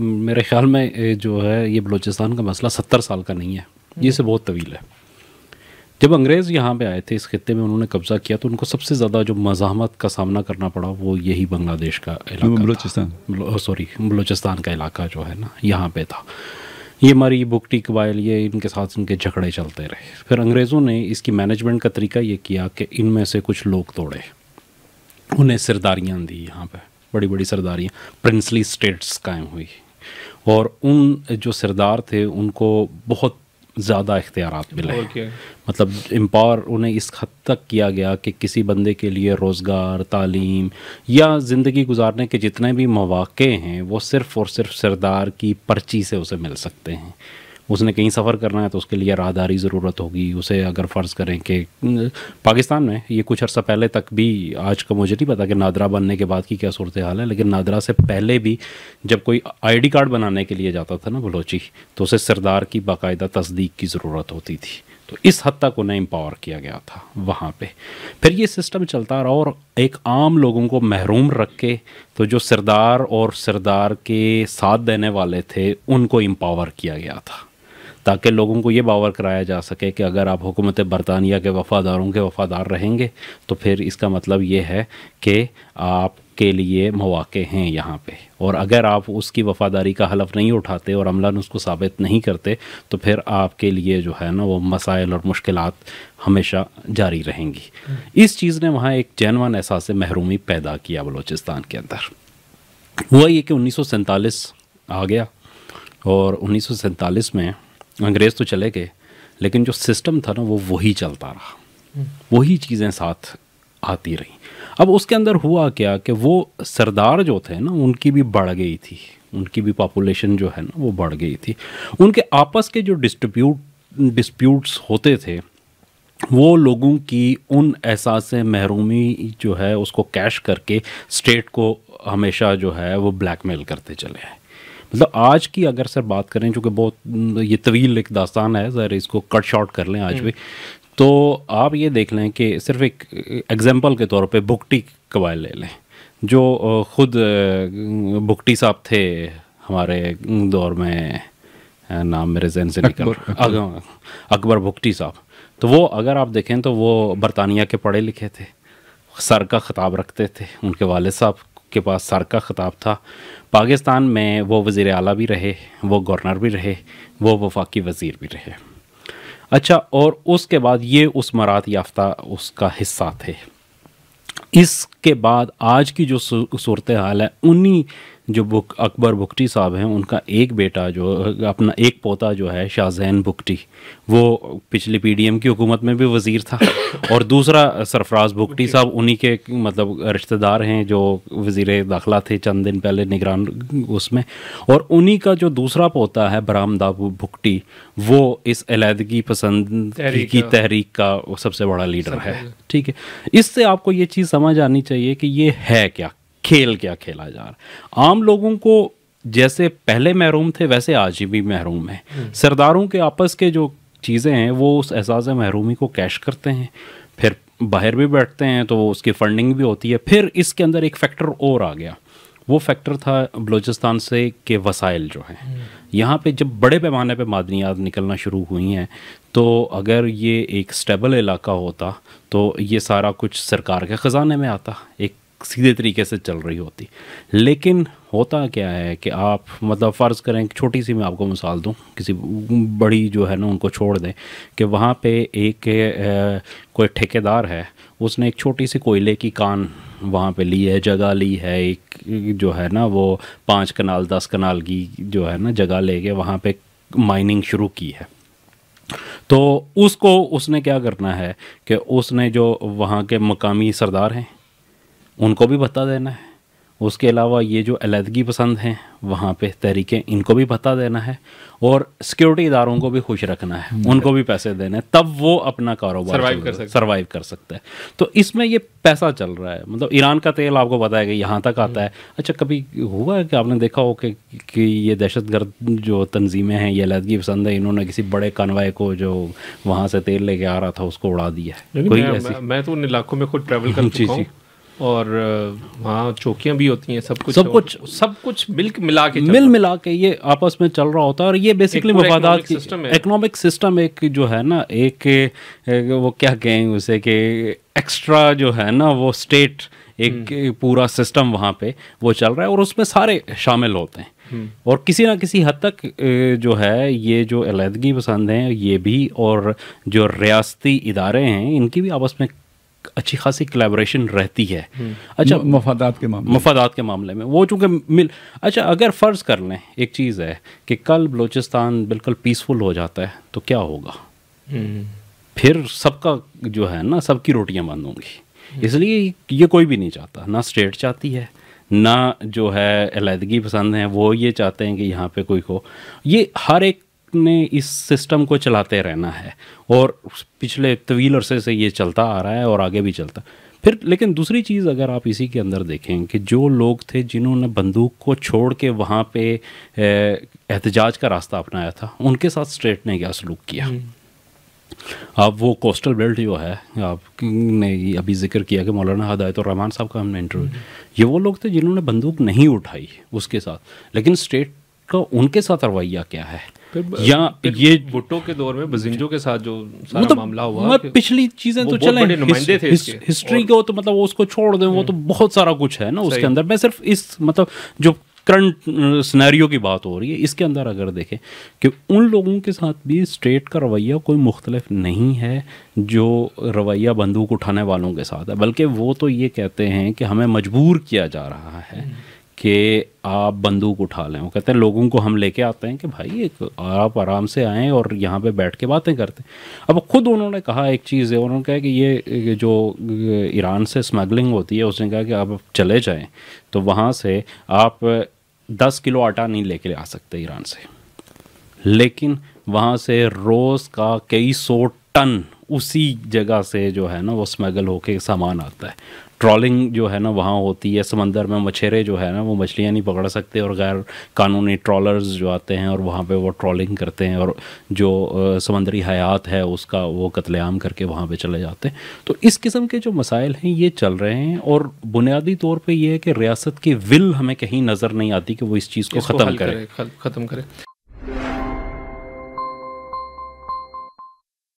मेरे ख्याल में जो है ये बलूचिस्तान का मसला सत्तर साल का नहीं है ये से बहुत तवील है जब अंग्रेज़ यहाँ पे आए थे इस खत्े में उन्होंने कब्ज़ा किया तो उनको सबसे ज़्यादा जो मजामत का सामना करना पड़ा वो यही बांग्लादेश का इलाका बलूचिस्तान सॉरी बलूचिस्तान का इलाका जो है ना यहाँ पे था ये हमारी बुकटी कबाइल ये इनके साथ इनके झगड़े चलते रहे फिर अंग्रेज़ों ने इसकी मैनेजमेंट का तरीका ये किया कि इनमें से कुछ लोग तोड़े उन्हें सरदारियाँ दी यहाँ पर बड़ी बड़ी सरदारियाँ प्रिंसली स्टेट्स कायम हुई और उन जो सरदार थे उनको बहुत ज़्यादा इख्तियार मिले okay. मतलब एम्पावर उन्हें इस हद तक किया गया कि किसी बंदे के लिए रोज़गार तालीम या ज़िंदगी गुजारने के जितने भी मौाक़े हैं वो सिर्फ़ और सिर्फ सरदार की पर्ची से उसे मिल सकते हैं उसने कहीं सफ़र करना है तो उसके लिए राहदारी ज़रूरत होगी उसे अगर फ़र्ज़ करें कि पाकिस्तान में ये कुछ अर्सा पहले तक भी आज का मुझे नहीं पता कि नादरा बनने के बाद की क्या सूरत हाल है लेकिन नादरा से पहले भी जब कोई आईडी कार्ड बनाने के लिए जाता था ना बलोची तो उसे सरदार की बाकायदा तस्दीक की ज़रूरत होती थी तो इस हद तक उन्हें एम्पावर किया गया था वहाँ पे फिर ये सिस्टम चलता रहा और एक आम लोगों को महरूम रख के तो जो सरदार और सरदार के साथ देने वाले थे उनको एम्पावर किया गया था ताकि लोगों को ये बावर कराया जा सके कि अगर आप हुकूमत बरतानिया के वफ़ादारों के वफ़ादार रहेंगे तो फिर इसका मतलब ये है कि आप के लिए मौाक़े हैं यहाँ पे और अगर आप उसकी वफ़ादारी का हलफ नहीं उठाते और अमला उसको साबित नहीं करते तो फिर आपके लिए जो है ना वो मसाइल और मुश्किल हमेशा जारी रहेंगी इस चीज़ ने वहाँ एक जैनवान एहसास महरूमी पैदा किया बलोचिस्तान के अंदर हुआ ये कि उन्नीस आ गया और उन्नीस में अंग्रेज़ तो चले गए लेकिन जो सिस्टम था ना वो वही चलता रहा वही चीज़ें साथ आती रहीं अब उसके अंदर हुआ क्या कि वो सरदार जो थे ना उनकी भी बढ़ गई थी उनकी भी पॉपुलेशन जो है ना वो बढ़ गई थी उनके आपस के जो डिस्ट्रीब्यूट डिस्प्यूट्स होते थे वो लोगों की उन एहसास महरूमी जो है उसको कैश करके स्टेट को हमेशा जो है वो ब्लैकमेल करते चले हैं मतलब आज की अगर सर बात करें चूँकि बहुत ये तवील एक दास्तान है सर इसको कट शॉर्ट कर लें आज हम्म। भी तो आप ये देख लें कि सिर्फ एक एग्जाम्पल के तौर पर बुकटी कबाइल ले लें जो ख़ुद बुकटी साहब थे हमारे दौर में नाम मेरे जहन से निकल अकबर, अकबर भुगटी साहब तो वो अगर आप देखें तो वो बरतानिया के पढ़े लिखे थे सर का खिताब रखते थे उनके वाले साहब के पास सर का ख़िताब था पाकिस्तान में वो वज़ी अला भी रहे वो गवर्नर भी रहे वो वफाकी वज़ी भी रहे अच्छा और उसके बाद ये उस मरात याफ्ता उसका हिस्सा थे इसके बाद आज की जो सूरत हाल है उन्हीं जो बुक अकबर बुकटी साहब हैं उनका एक बेटा जो अपना एक पोता जो है शाहजैन बुकटी वो पिछली पीडीएम की हुकूमत में भी वज़ीर था और दूसरा सरफराज बुकटी साहब उन्हीं के मतलब रिश्तेदार हैं जो वज़ी दाखिला थे चंद दिन पहले निगरान उसमें और उन्हीं का जो दूसरा पोता है बरामदा भुगटी वो इस अलहदगी पसंद तहरीक की तहरीक का सबसे बड़ा लीडर है ठीक है इससे आपको ये चीज़ समझ आनी चाहिए कि ये है क्या खेल क्या खेला जा रहा आम लोगों को जैसे पहले महरूम थे वैसे आज भी महरूम है हम्म। सरदारों के आपस के जो चीज़ें हैं वो उस एजाज़ महरूमी को कैश करते हैं फिर बाहर भी बैठते हैं तो उसकी फंडिंग भी होती है फिर इसके अंदर एक फैक्टर और आ गया वो फैक्टर था बलूचिस्तान से के वसाइल जो हैं हम्म। यहाँ पे जब बड़े पैमाने पे मादनियात निकलना शुरू हुई हैं तो अगर ये एक स्टेबल इलाका होता तो ये सारा कुछ सरकार के ख़जाने में आता एक सीधे तरीके से चल रही होती लेकिन होता क्या है कि आप मतलब फ़र्ज़ करें छोटी सी मैं आपको मिसाल दूं किसी बड़ी जो है ना उनको छोड़ दें कि वहाँ पे एक ए, कोई ठेकेदार है उसने एक छोटी सी कोयले की कान वहाँ पे ली है जगह ली है एक जो है ना वो पाँच कनाल दस कनाल की जो है ना जगह लेके वहाँ पे माइनिंग शुरू की है तो उसको उसने क्या करना है कि उसने जो वहाँ के मकामी सरदार हैं उनको भी बता देना है उसके अलावा ये जो अलीदगी पसंद हैं वहाँ पे तहरीकें इनको भी भत्ता देना है और सिक्योरिटी इदारों को भी खुश रखना है हम्म। उनको भी पैसे देने हैं तब वो अपना कारोबार सर्वाइव कर सकते सर्वाइव कर सकता है तो इसमें ये पैसा चल रहा है मतलब ईरान का तेल आपको पता है कि यहाँ तक आता है हम्म। अच्छा कभी हुआ है कि आपने देखा हो कि, कि ये गर्द जो तनजीमें हैं ये अलीदगी पसंद है इन्होंने किसी बड़े कनवाए को जो वहाँ से तेल लेके आ रहा था उसको उड़ा दिया है मैं तो उन इलाकों में खुद ट्रेवल कर चुका हूँ और वहाँ चौकियाँ भी होती हैं सब कुछ सब कुछ सब कुछ मिल मिला के मिल मिला के ये आपस में चल रहा होता है और ये बेसिकली मफादात की इकोनॉमिक सिस्टम एक जो है ना एक वो क्या कहेंगे उसे कि एक्स्ट्रा जो है ना वो स्टेट एक हम्म। पूरा सिस्टम वहाँ पे वो चल रहा है और उसमें सारे शामिल होते हैं हम्म। और किसी ना किसी हद तक जो है ये जो अलीहदगी पसंद हैं ये भी और जो रियासती इदारे हैं इनकी भी आपस में अच्छी खासी कलेबोरेशन रहती है अच्छा मफादात के मामले मफादात के मामले में वो चूँकि मिल अच्छा अगर फ़र्ज़ कर लें एक चीज़ है कि कल बलूचिस्तान बिल्कुल पीसफुल हो जाता है तो क्या होगा हम्म। फिर सबका जो है ना सबकी रोटियां बंद होंगी इसलिए ये कोई भी नहीं चाहता ना स्टेट चाहती है ना जो है अलीदगी पसंद है वो ये चाहते हैं कि यहाँ पे कोई हो ये हर एक ने इस सिस्टम को चलाते रहना है और पिछले तवील अरसे से ये चलता आ रहा है और आगे भी चलता फिर लेकिन दूसरी चीज़ अगर आप इसी के अंदर देखें कि जो लोग थे जिन्होंने बंदूक को छोड़ के वहाँ पे एहतजाज का रास्ता अपनाया था उनके साथ स्टेट ने क्या सलूक किया अब हम्म। वो कोस्टल बेल्ट जो है आपने अभी जिक्र किया कि मौलाना हदायत और रहमान साहब का हमने इंटरव्यू हम्म। ये वो लोग थे जिन्होंने बंदूक नहीं उठाई उसके साथ लेकिन स्टेट उसका उनके साथ रवैया क्या है या ये भुट्टो के दौर में बजिंजो के साथ जो सारा मतलब, मामला हुआ मतलब पिछली चीजें तो चले नुमाइंदे हिस, हिस्ट्री को तो मतलब वो उसको छोड़ दें वो तो बहुत सारा कुछ है ना उसके अंदर मैं सिर्फ इस मतलब जो करंट सिनेरियो की बात हो रही है इसके अंदर अगर देखें कि उन लोगों के साथ भी स्टेट का रवैया कोई मुख्तलिफ नहीं है जो रवैया बंदूक उठाने वालों के साथ है बल्कि वो तो ये कहते हैं कि हमें मजबूर किया जा रहा है हम्म। कि आप बंदूक उठा लें वो कहते हैं लोगों को हम लेके आते हैं कि भाई एक आप आराम से आएँ और यहाँ पे बैठ के बातें करते अब खुद उन्होंने कहा एक चीज़ है उन्होंने कहा कि ये जो ईरान से स्मगलिंग होती है उसने कहा कि आप चले जाएँ तो वहाँ से आप दस किलो आटा नहीं लेके आ सकते ईरान से लेकिन वहाँ से रोज़ का कई सौ टन उसी जगह से जो है ना वो स्मगल होके सामान आता है ट्रॉलिंग जो है ना वहाँ होती है समंदर में मछेरे जो है ना वो मछलियाँ नहीं पकड़ सकते और गैर कानूनी ट्रॉलर्स जो आते हैं और वहाँ पे वो ट्रॉलिंग करते हैं और जो समंदरी हयात है उसका वो कत्लेआम करके वहाँ पे चले जाते हैं तो इस किस्म के जो मसाइल हैं ये चल रहे हैं और बुनियादी तौर पर यह है कि रियासत की विल हमें कहीं नज़र नहीं आती कि वो इस चीज़ को ख़त्म करे ख़त्म करे